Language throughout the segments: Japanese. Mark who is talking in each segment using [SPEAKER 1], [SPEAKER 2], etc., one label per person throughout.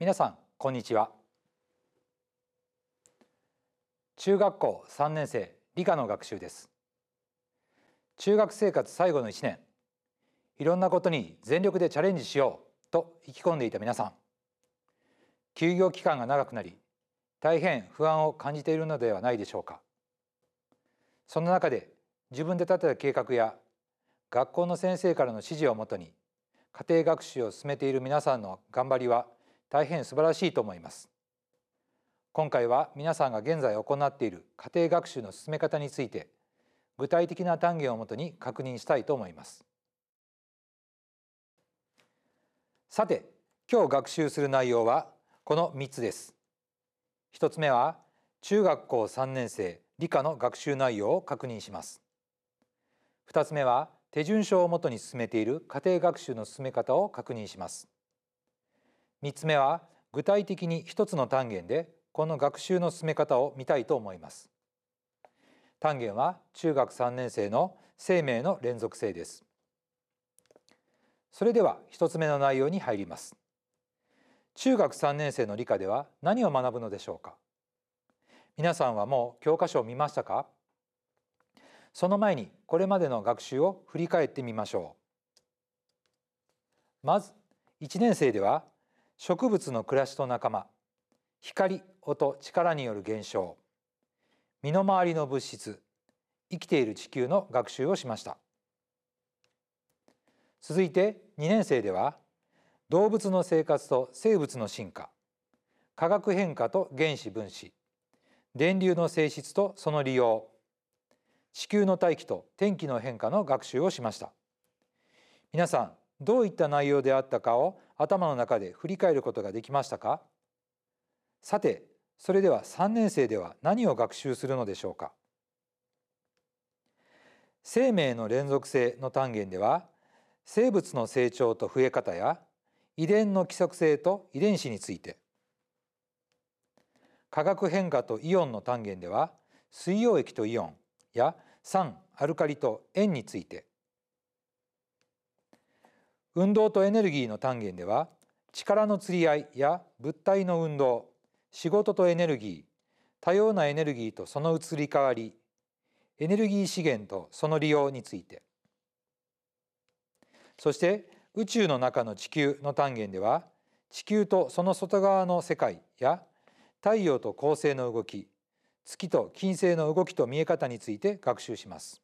[SPEAKER 1] 皆さんこんにちは中学校3年生理科の学習です中学生活最後の1年いろんなことに全力でチャレンジしようと意気込んでいた皆さん休業期間が長くなり大変不安を感じているのではないでしょうかその中で自分で立てた計画や学校の先生からの指示をもとに家庭学習を進めている皆さんの頑張りは大変素晴らしいと思います今回は皆さんが現在行っている家庭学習の進め方について具体的な単元をもとに確認したいと思いますさて今日学習する内容はこの3つです1つ目は中学校3年生理科の学習内容を確認します2つ目は手順書をもとに進めている家庭学習の進め方を確認します3つ目は具体的に一つの単元でこの学習の進め方を見たいと思います単元は中学3年生の生命の連続性ですそれでは一つ目の内容に入ります中学3年生の理科では何を学ぶのでしょうか皆さんはもう教科書を見ましたかその前にこれまでの学習を振り返ってみましょうまず1年生では植物の暮らしと仲間光音力による現象身の回りの物質生きている地球の学習をしました続いて2年生では動物の生活と生物の進化化学変化と原子分子電流の性質とその利用地球の大気と天気の変化の学習をしました皆さんどういった内容であったかを頭の中で振り返ることができましたかさてそれでは3年生では何を学習するのでしょうか生命の連続性の単元では生物の成長と増え方や遺伝の規則性と遺伝子について化学変化とイオンの単元では水溶液とイオンや酸アルカリと塩について運動とエネルギーの単元では力の釣り合いや物体の運動仕事とエネルギー多様なエネルギーとその移り変わりエネルギー資源とその利用についてそして宇宙の中の地球の単元では地球とその外側の世界や太陽と恒星の動き月と金星の動きと見え方について学習します。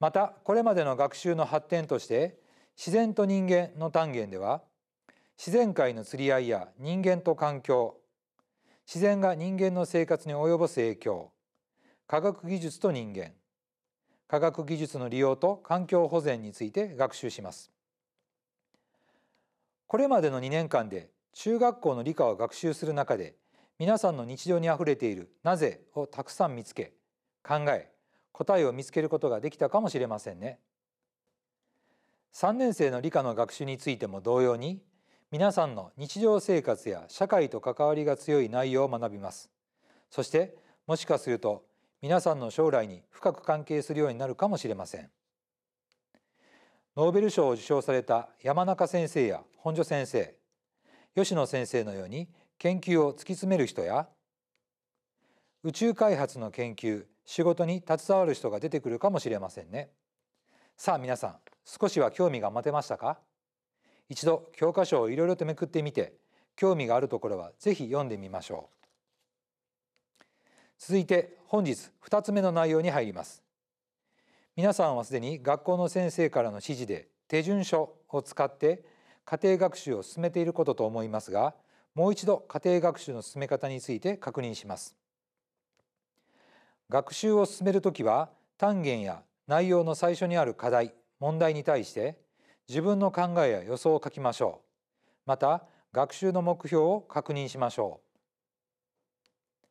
[SPEAKER 1] またこれまでの学習の発展として自然と人間の単元では自然界の釣り合いや人間と環境自然が人間の生活に及ぼす影響科学技術と人間科学技術の利用と環境保全について学習しますこれまでの2年間で中学校の理科を学習する中で皆さんの日常にあふれている「なぜ」をたくさん見つけ考え答えを見つけることができたかもしれませんね3年生の理科の学習についても同様に皆さんの日常生活や社会と関わりが強い内容を学びますそしてもしかすると皆さんの将来に深く関係するようになるかもしれませんノーベル賞を受賞された山中先生や本庶先生吉野先生のように研究を突き詰める人や宇宙開発の研究仕事に携わる人が出てくるかもしれませんねさあ皆さん少しは興味が持てましたか一度教科書をいろいろとめくってみて興味があるところはぜひ読んでみましょう続いて本日2つ目の内容に入ります皆さんはすでに学校の先生からの指示で手順書を使って家庭学習を進めていることと思いますがもう一度家庭学習の進め方について確認します学習を進めるときは単元や内容の最初にある課題問題に対して自分の考えや予想を書きましょうまた学習の目標を確認しましょう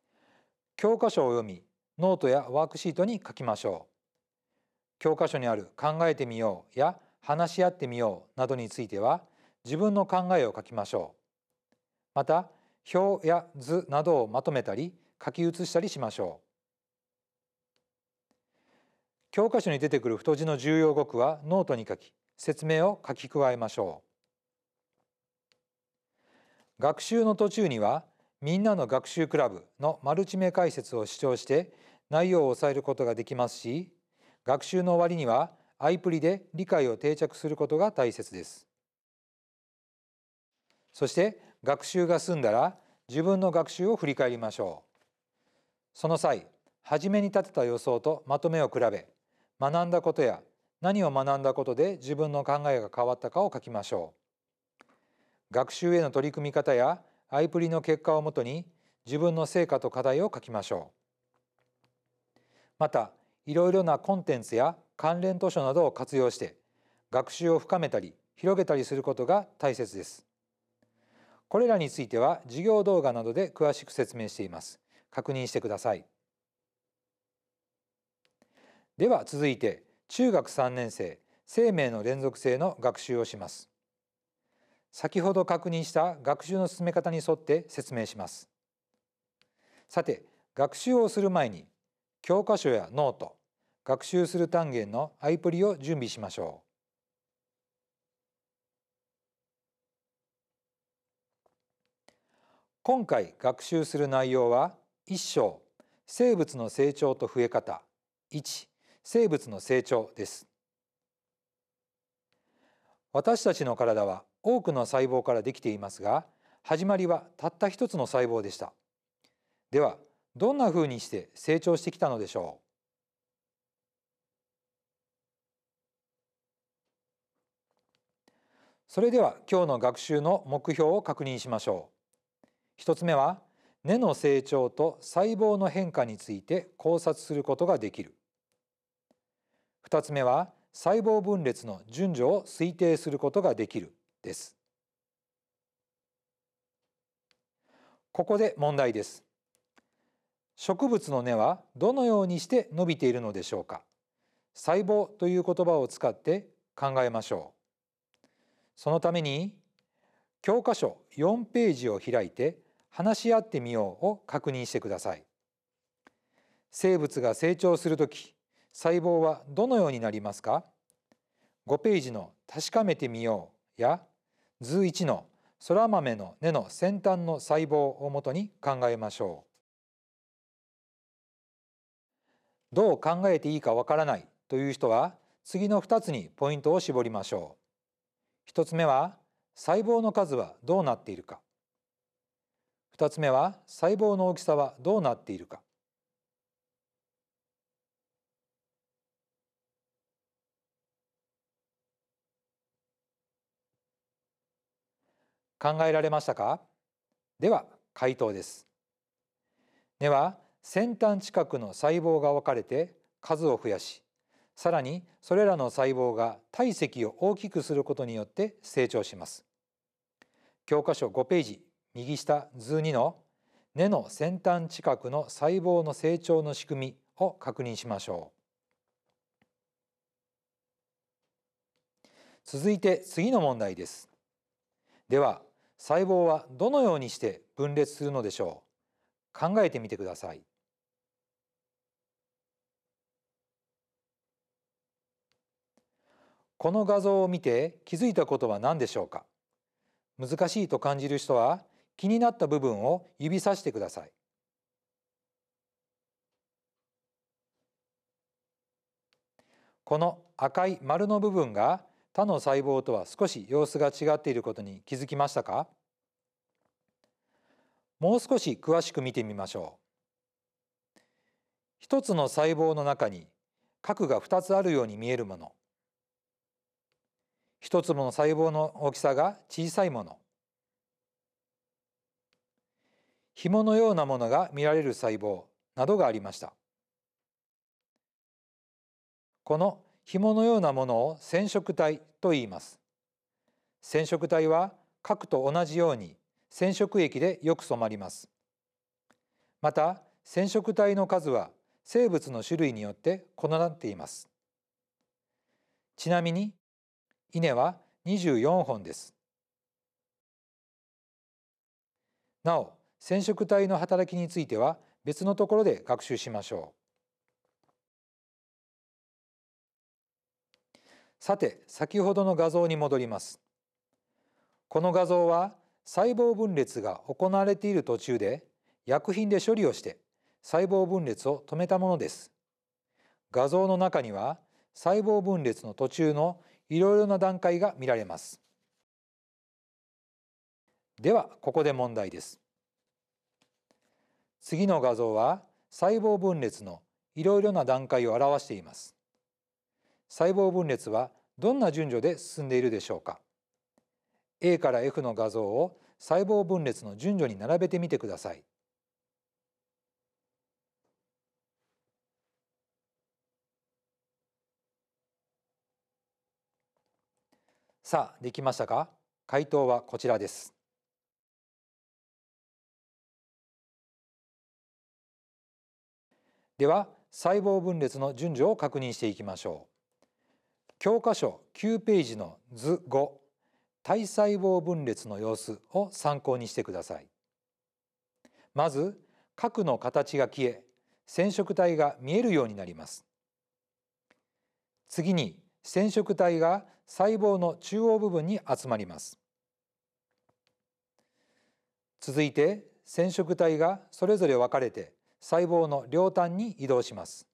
[SPEAKER 1] 教科書を読みノートやワークシートに書きましょう教科書にある考えてみようや話し合ってみようなどについては自分の考えを書きましょうまた表や図などをまとめたり書き写したりしましょう教科書に出てくる太字の重要語句はノートに書き説明を書き加えましょう学習の途中にはみんなの学習クラブのマルチ名解説を視聴して内容を抑えることができますし学習の終わりにはアイプリで理解を定着することが大切ですそして学習が済んだら自分の学習を振り返りましょうその際初めに立てた予想とまとめを比べ学んだことや何を学んだことで自分の考えが変わったかを書きましょう。学習への取り組み方やアイプリの結果をもとに自分の成果と課題を書きましょう。また、いろいろなコンテンツや関連図書などを活用して学習を深めたり広げたりすることが大切です。これらについては授業動画などで詳しく説明しています。確認してください。では続いて中学3年生生命の連続性の学習をします先ほど確認した学習の進め方に沿って説明しますさて学習をする前に教科書やノート学習する単元のアイプリを準備しましょう今回学習する内容は1章生物の成長と増え方1生物の成長です私たちの体は多くの細胞からできていますが始まりはたった一つの細胞でしたではどんなふうにして成長してきたのでしょうそれでは今日の学習の目標を確認しましょう一つ目は根の成長と細胞の変化について考察することができる2つ目は細胞分裂の順序を推定することができるですここで問題です植物の根はどのようにして伸びているのでしょうか細胞という言葉を使って考えましょうそのために教科書4ページを開いて話し合ってみようを確認してください生物が成長するとき細胞はどのようになりますか ?5 ページの確かめてみようや図1のそら豆の根の先端の細胞をもとに考えましょう。どう考えていいかわからないという人は次の2つにポイントを絞りましょう。1つ目は細胞の数はどうなっているか。2つ目は細胞の大きさはどうなっているか。考えられましたかでは回答です根は先端近くの細胞が分かれて数を増やしさらにそれらの細胞が体積を大きくすることによって成長します教科書5ページ右下図2の根の先端近くの細胞の成長の仕組みを確認しましょう続いて次の問題ですでは細胞はどのようにして分裂するのでしょう考えてみてくださいこの画像を見て気づいたことは何でしょうか難しいと感じる人は気になった部分を指さしてくださいこの赤い丸の部分が他の細胞とは少し様子が違っていることに気づきましたかもう少し詳しく見てみましょう。一つの細胞の中に核が二つあるように見えるもの。一つもの細胞の大きさが小さいもの。紐のようなものが見られる細胞などがありました。この紐のようなものを染色体と言います染色体は核と同じように染色液でよく染まりますまた染色体の数は生物の種類によって異なっていますちなみに稲は24本ですなお染色体の働きについては別のところで学習しましょうさて先ほどの画像に戻りますこの画像は細胞分裂が行われている途中で薬品で処理をして細胞分裂を止めたものです画像の中には細胞分裂の途中のいろいろな段階が見られますではここで問題です次の画像は細胞分裂のいろいろな段階を表しています細胞分裂はどんな順序で進んでいるでしょうか A から F の画像を細胞分裂の順序に並べてみてください。さあ、できましたか回答はこちらです。では、細胞分裂の順序を確認していきましょう。教科書9ページの図5体細胞分裂の様子を参考にしてくださいまず核の形が消え染色体が見えるようになります次に染色体が細胞の中央部分に集まります続いて染色体がそれぞれ分かれて細胞の両端に移動します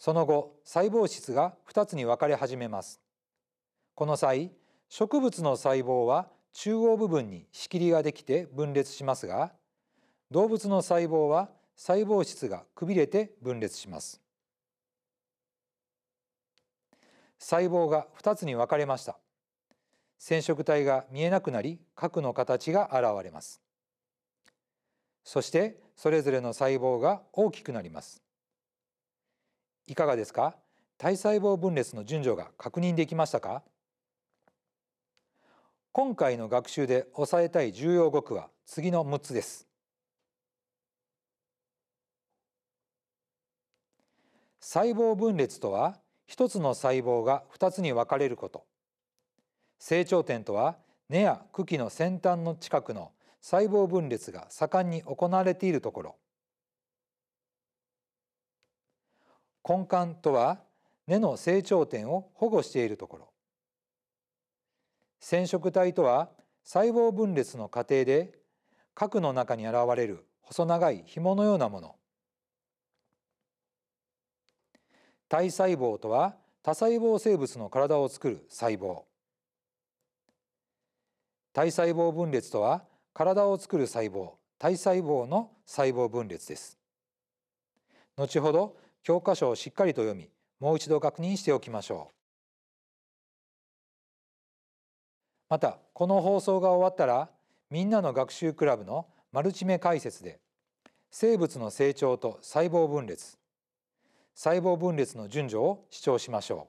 [SPEAKER 1] その後細胞質が2つに分かれ始めますこの際植物の細胞は中央部分に仕切りができて分裂しますが動物の細胞は細胞質がくびれて分裂します細胞が2つに分かれました染色体が見えなくなり核の形が現れますそしてそれぞれの細胞が大きくなりますいかがですか体細胞分裂の順序が確認できましたか今回の学習で押さえたい重要語句は次の6つです細胞分裂とは一つの細胞が二つに分かれること成長点とは根や茎の先端の近くの細胞分裂が盛んに行われているところ根幹とは根の成長点を保護しているところ染色体とは細胞分裂の過程で核の中に現れる細長い紐のようなもの体細胞とは多細胞生物の体を作る細胞体細胞分裂とは体を作る細胞体細胞の細胞分裂です後ほど教科書をしっかりと読みもう一度確認しておきましょうまたこの放送が終わったらみんなの学習クラブのマルチ目解説で生物の成長と細胞分裂細胞分裂の順序を視聴しましょ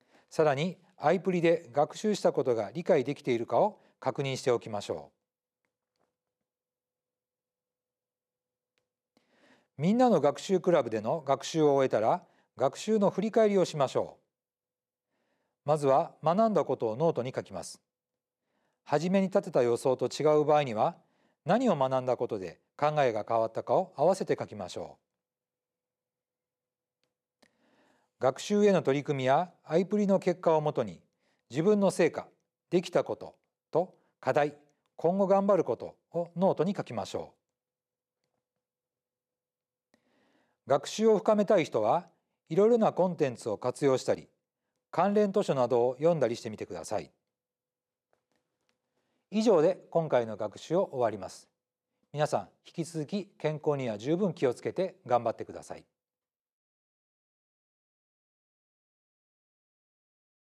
[SPEAKER 1] うさらにアイプリで学習したことが理解できているかを確認しておきましょうみんなの学習クラブでの学習を終えたら学習の振り返りをしましょうまずは学んだことをノートに書きますはじめに立てた予想と違う場合には何を学んだことで考えが変わったかを合わせて書きましょう学習への取り組みやアイプリの結果をもとに自分の成果できたことと課題今後頑張ることをノートに書きましょう学習を深めたい人はいろいろなコンテンツを活用したり関連図書などを読んだりしてみてください。以上で今回の学習を終わります。皆さん引き続き健康には十分気をつけて頑張ってください。